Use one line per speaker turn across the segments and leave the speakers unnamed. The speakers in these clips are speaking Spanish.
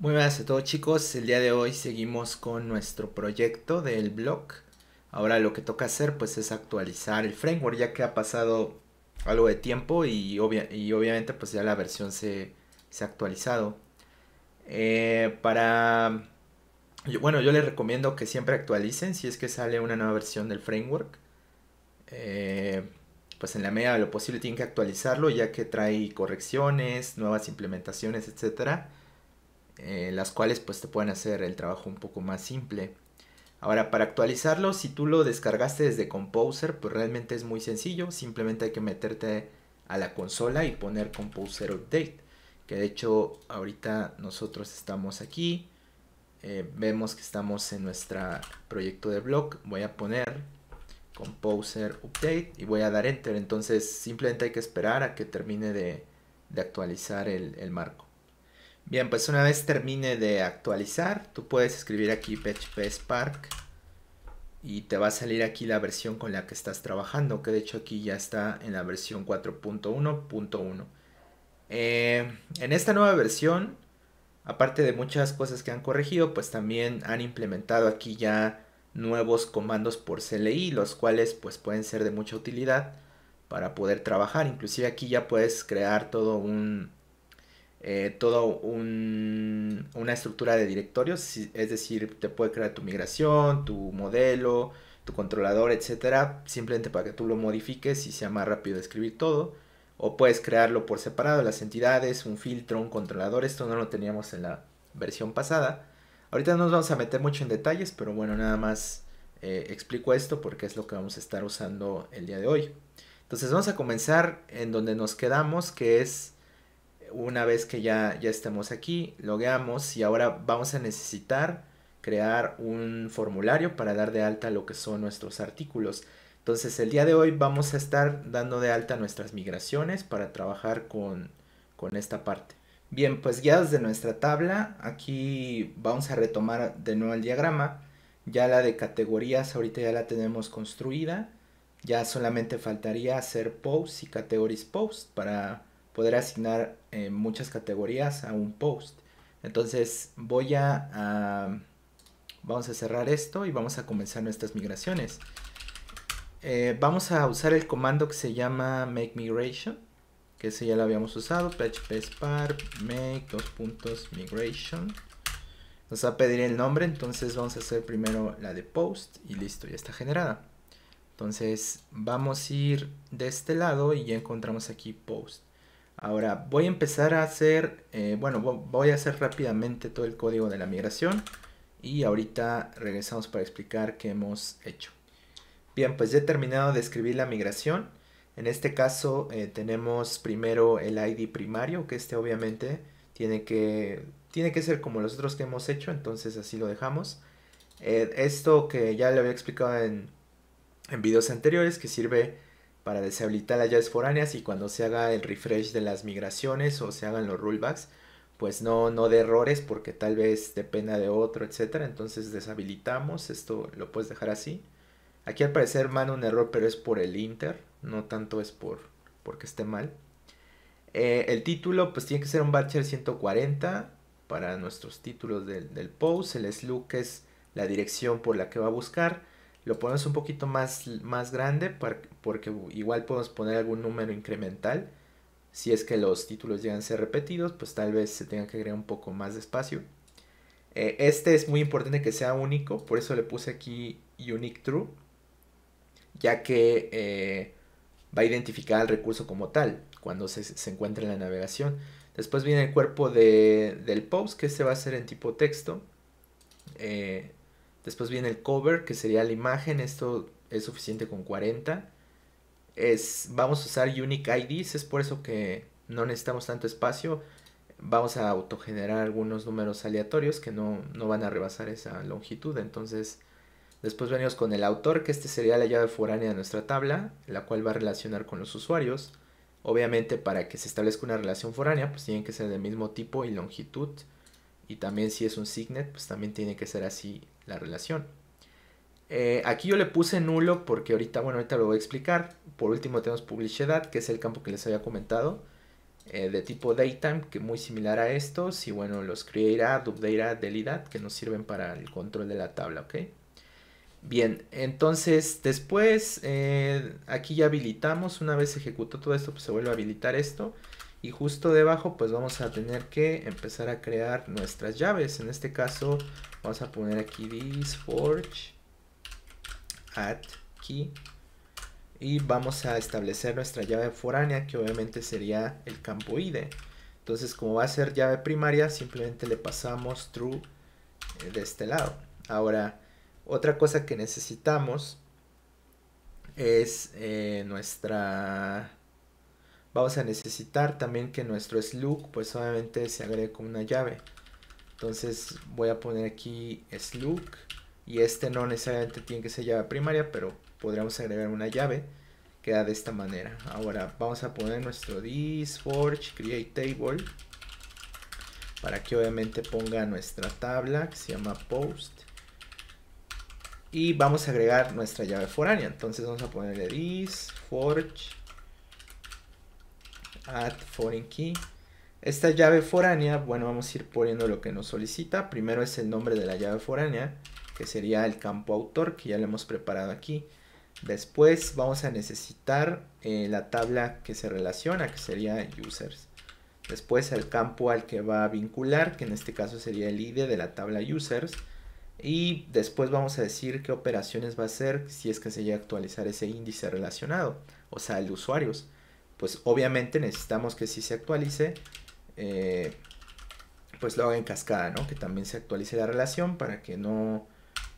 Muy buenas a todos chicos, el día de hoy seguimos con nuestro proyecto del blog. Ahora lo que toca hacer pues es actualizar el framework ya que ha pasado algo de tiempo y, obviamente pues ya la versión se, ha actualizado. Eh, para... Bueno, yo les recomiendo que siempre actualicen si es que sale una nueva versión del framework. Eh, pues en la medida de lo posible tienen que actualizarlo ya que trae correcciones, nuevas implementaciones, etcétera eh, las cuales pues te pueden hacer el trabajo un poco más simple. Ahora para actualizarlo, si tú lo descargaste desde Composer, pues realmente es muy sencillo, simplemente hay que meterte a la consola y poner Composer Update, que de hecho ahorita nosotros estamos aquí, eh, vemos que estamos en nuestro proyecto de blog, voy a poner Composer Update y voy a dar Enter, entonces simplemente hay que esperar a que termine de, actualizar el marco. Bien, pues una vez termine de actualizar, tú puedes escribir aquí PHP Spark y te va a salir aquí la versión con la que estás trabajando, que de hecho aquí ya está en la versión 4.1.1. Eh, en esta nueva versión, aparte de muchas cosas que han corregido, pues también han implementado aquí ya nuevos comandos por CLI, los cuales pues pueden ser de mucha utilidad para poder trabajar. Inclusive aquí ya puedes crear todo un eh, todo un, una estructura de directorios, es decir, te puede crear tu migración, tu modelo, tu controlador, etcétera, simplemente para que tú lo modifiques y sea más rápido de escribir todo. O puedes crearlo por separado, las entidades, un filtro, un controlador. Esto no lo teníamos en la versión pasada. Ahorita no nos vamos a meter mucho en detalles, pero bueno, nada más eh, explico esto porque es lo que vamos a estar usando el día de hoy. Entonces vamos a comenzar en donde nos quedamos, que es una vez que ya, ya estemos aquí, logueamos y ahora vamos a necesitar crear un formulario para dar de alta lo que son nuestros artículos. Entonces el día de hoy vamos a estar dando de alta nuestras migraciones para trabajar con, esta parte. Bien, pues guiados de nuestra tabla, aquí vamos a retomar de nuevo el diagrama. Ya la de categorías ahorita ya la tenemos construida. Ya solamente faltaría hacer posts y categories post para poder asignar eh, muchas categorías a un post. Entonces voy a, Vamos a cerrar esto y vamos a comenzar nuestras migraciones. Eh, vamos a usar el comando que se llama make migration, que ese ya lo habíamos usado, php spark make dos puntos migration. Nos va a pedir el nombre, entonces vamos a hacer primero la de post y listo, ya está generada. Entonces vamos a ir de este lado y ya encontramos aquí post. Ahora voy a empezar a hacer, eh, bueno, voy a hacer rápidamente todo el código de la migración y ahorita regresamos para explicar qué hemos hecho. Bien, pues ya he terminado de escribir la migración. En este caso eh, tenemos primero el ID primario, que este obviamente tiene que, tiene que ser como los otros que hemos hecho, entonces así lo dejamos. Eh, esto que ya le había explicado en, en videos anteriores, que sirve para deshabilitar las llaves foráneas y cuando se haga el refresh de las migraciones o se hagan los rollbacks, pues no, no de errores porque tal vez dependa de otro, etcétera. Entonces deshabilitamos, esto lo puedes dejar así. Aquí al parecer manda un error, pero es por el inter, no tanto es por porque esté mal. Eh, el título pues tiene que ser un batcher 140 para nuestros títulos del, del post. El slug es la dirección por la que va a buscar lo ponemos un poquito más, más grande porque igual podemos poner algún número incremental. Si es que los títulos llegan a ser repetidos, pues tal vez se tenga que agregar un poco más de espacio. Eh, este es muy importante que sea único, por eso le puse aquí unique true, ya que eh, va a identificar al recurso como tal cuando se, se encuentra en la navegación. Después viene el cuerpo del post, que este va a ser en tipo texto. Eh, Después viene el cover, que sería la imagen. Esto es suficiente con 40. Es, vamos a usar Unique IDs, es por eso que no necesitamos tanto espacio. Vamos a autogenerar algunos números aleatorios que no, no van a rebasar esa longitud. Entonces, después venimos con el autor, que este sería la llave foránea de nuestra tabla, la cual va a relacionar con los usuarios. Obviamente, para que se establezca una relación foránea, pues tienen que ser del mismo tipo y longitud y también si es un signet, pues también tiene que ser así la relación. Eh, aquí yo le puse nulo porque ahorita, bueno, ahorita lo voy a explicar. Por último tenemos publicidad, que es el campo que les había comentado, eh, de tipo daytime, que muy similar a estos. Y bueno, los createAd, update delidad que nos sirven para el control de la tabla, ¿ok? Bien, entonces después eh, aquí ya habilitamos, una vez ejecutó todo esto, pues se vuelve a habilitar esto y justo debajo pues vamos a tener que empezar a crear nuestras llaves en este caso vamos a poner aquí this forge add key y vamos a establecer nuestra llave foránea que obviamente sería el campo id entonces como va a ser llave primaria simplemente le pasamos true eh, de este lado ahora otra cosa que necesitamos es eh, nuestra vamos a necesitar también que nuestro slug pues obviamente se agregue con una llave entonces voy a poner aquí slug y este no necesariamente tiene que ser llave primaria pero podríamos agregar una llave que da de esta manera ahora vamos a poner nuestro disforge create table para que obviamente ponga nuestra tabla que se llama post y vamos a agregar nuestra llave foránea entonces vamos a ponerle dis forge add foreign key. Esta llave foránea, bueno, vamos a ir poniendo lo que nos solicita. Primero es el nombre de la llave foránea, que sería el campo autor, que ya lo hemos preparado aquí. Después vamos a necesitar eh, la tabla que se relaciona, que sería users. Después el campo al que va a vincular, que en este caso sería el ID de la tabla users. Y después vamos a decir qué operaciones va a hacer si es que se llega a actualizar ese índice relacionado, o sea, el de usuarios pues obviamente necesitamos que si se actualice, eh, pues lo haga en cascada, ¿no? Que también se actualice la relación para que no,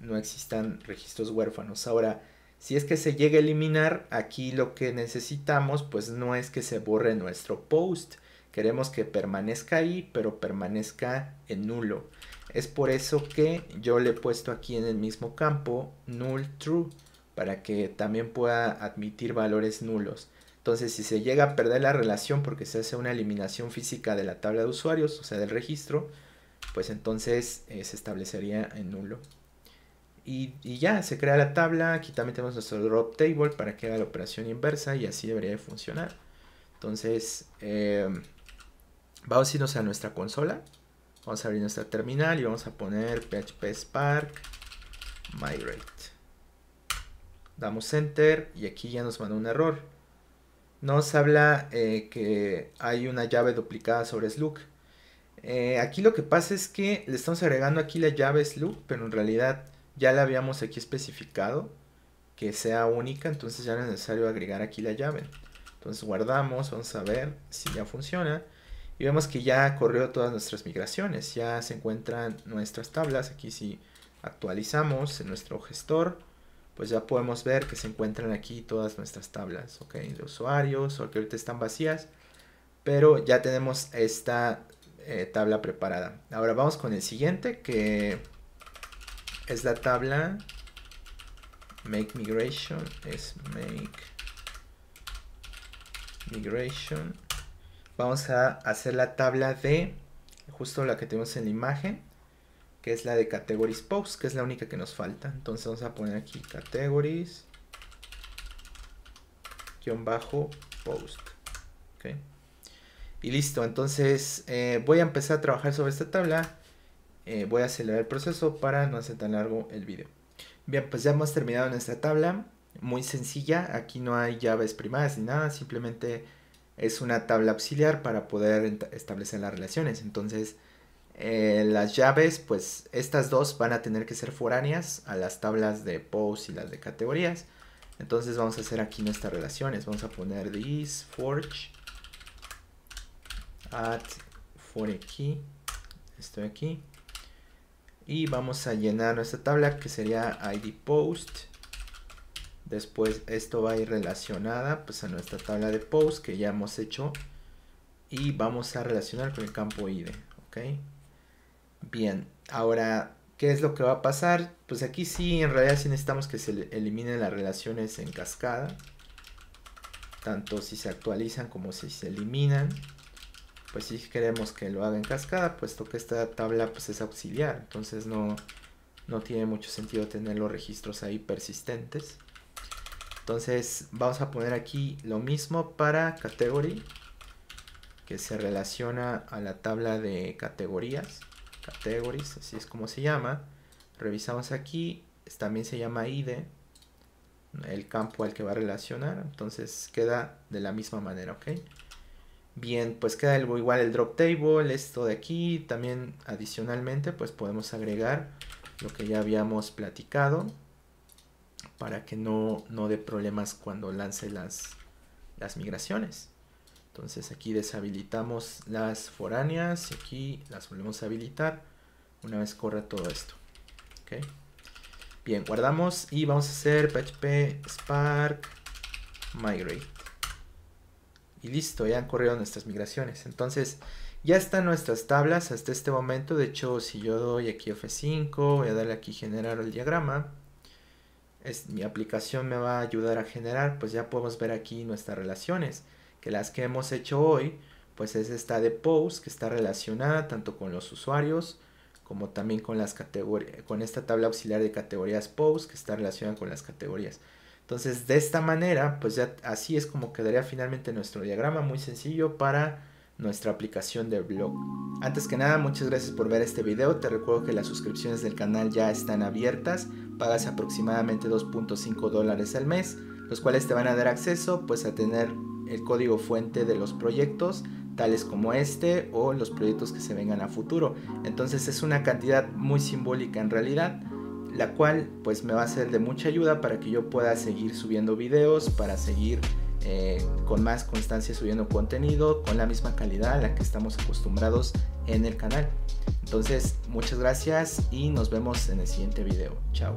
no existan registros huérfanos. Ahora, si es que se llega a eliminar, aquí lo que necesitamos, pues no es que se borre nuestro post. Queremos que permanezca ahí, pero permanezca en nulo. Es por eso que yo le he puesto aquí en el mismo campo null true, para que también pueda admitir valores nulos. Entonces, si se llega a perder la relación porque se hace una eliminación física de la tabla de usuarios, o sea, del registro, pues entonces eh, se establecería en nulo. Y, ya, se crea la tabla, aquí también tenemos nuestro drop table para que haga la operación inversa y así debería de funcionar. Entonces, em, vamos a irnos a nuestra consola, vamos a abrir nuestra terminal y vamos a poner PHP Spark Migrate. Damos Enter y aquí ya nos manda un error nos habla eh, que hay una llave duplicada sobre Slug. Eh, aquí lo que pasa es que le estamos agregando aquí la llave Slug, pero en realidad ya la habíamos aquí especificado que sea única, entonces ya no es necesario agregar aquí la llave. Entonces guardamos, vamos a ver si ya funciona. Y vemos que ya corrió todas nuestras migraciones, ya se encuentran nuestras tablas. Aquí si actualizamos en nuestro gestor, pues ya podemos ver que se encuentran aquí todas nuestras tablas ok de usuarios o ahorita están vacías pero ya tenemos esta eh, tabla preparada ahora vamos con el siguiente que es la tabla make migration es make migration vamos a hacer la tabla de justo la que tenemos en la imagen que es la de categories post, que es la única que nos falta. Entonces vamos a poner aquí categories guión bajo post. Okay. Y listo, entonces eh, voy a empezar a trabajar sobre esta tabla. Eh, voy a acelerar el proceso para no hacer tan largo el video. Bien, pues ya hemos terminado nuestra tabla. Muy sencilla, aquí no hay llaves primadas ni nada, simplemente es una tabla auxiliar para poder establecer las relaciones. Entonces, eh, las llaves, pues estas dos van a tener que ser foráneas a las tablas de post y las de categorías. Entonces vamos a hacer aquí nuestras relaciones. Vamos a poner this forge at for key. Estoy aquí. Y vamos a llenar nuestra tabla que sería id post. Después esto va a ir relacionada pues a nuestra tabla de post que ya hemos hecho. Y vamos a relacionar con el campo id. ¿ok? Bien, ahora, ¿qué es lo que va a pasar? Pues aquí sí, en realidad sí necesitamos que se eliminen las relaciones en cascada. Tanto si se actualizan como si se eliminan. Pues si queremos que lo haga en cascada, puesto que esta tabla pues, es auxiliar. Entonces no, no tiene mucho sentido tener los registros ahí persistentes. Entonces vamos a poner aquí lo mismo para category, que se relaciona a la tabla de categorías categories, así es como se llama. Revisamos aquí, también se llama id, el campo al que va a relacionar, entonces queda de la misma manera, ¿ok? Bien, pues queda igual el drop table, esto de aquí, también adicionalmente pues podemos agregar lo que ya habíamos platicado para que no, no dé problemas cuando lance las, las migraciones. Entonces aquí deshabilitamos las foráneas y aquí las volvemos a habilitar una vez corra todo esto. Bien, guardamos y vamos a hacer php spark migrate. Y listo, ya han corrido nuestras migraciones. Entonces ya están nuestras tablas hasta este momento. De hecho, si yo doy aquí F5, voy a darle aquí generar el diagrama. mi aplicación me va a ayudar a generar, pues ya podemos ver aquí nuestras relaciones que las que hemos hecho hoy, pues es esta de post que está relacionada tanto con los usuarios como también con las categorías, con esta tabla auxiliar de categorías post que está relacionada con las categorías. Entonces, de esta manera, pues ya así es como quedaría finalmente nuestro diagrama muy sencillo para nuestra aplicación de blog. Antes que nada, muchas gracias por ver este video. Te recuerdo que las suscripciones del canal ya están abiertas. Pagas aproximadamente 2.5 dólares al mes, los cuales te van a dar acceso pues a tener el código fuente de los proyectos, tales como este o los proyectos que se vengan a futuro. Entonces es una cantidad muy simbólica en realidad, la cual pues me va a ser de mucha ayuda para que yo pueda seguir subiendo videos, para seguir eh, con más constancia subiendo contenido, con la misma calidad a la que estamos acostumbrados en el canal. Entonces muchas gracias y nos vemos en el siguiente video. Chao.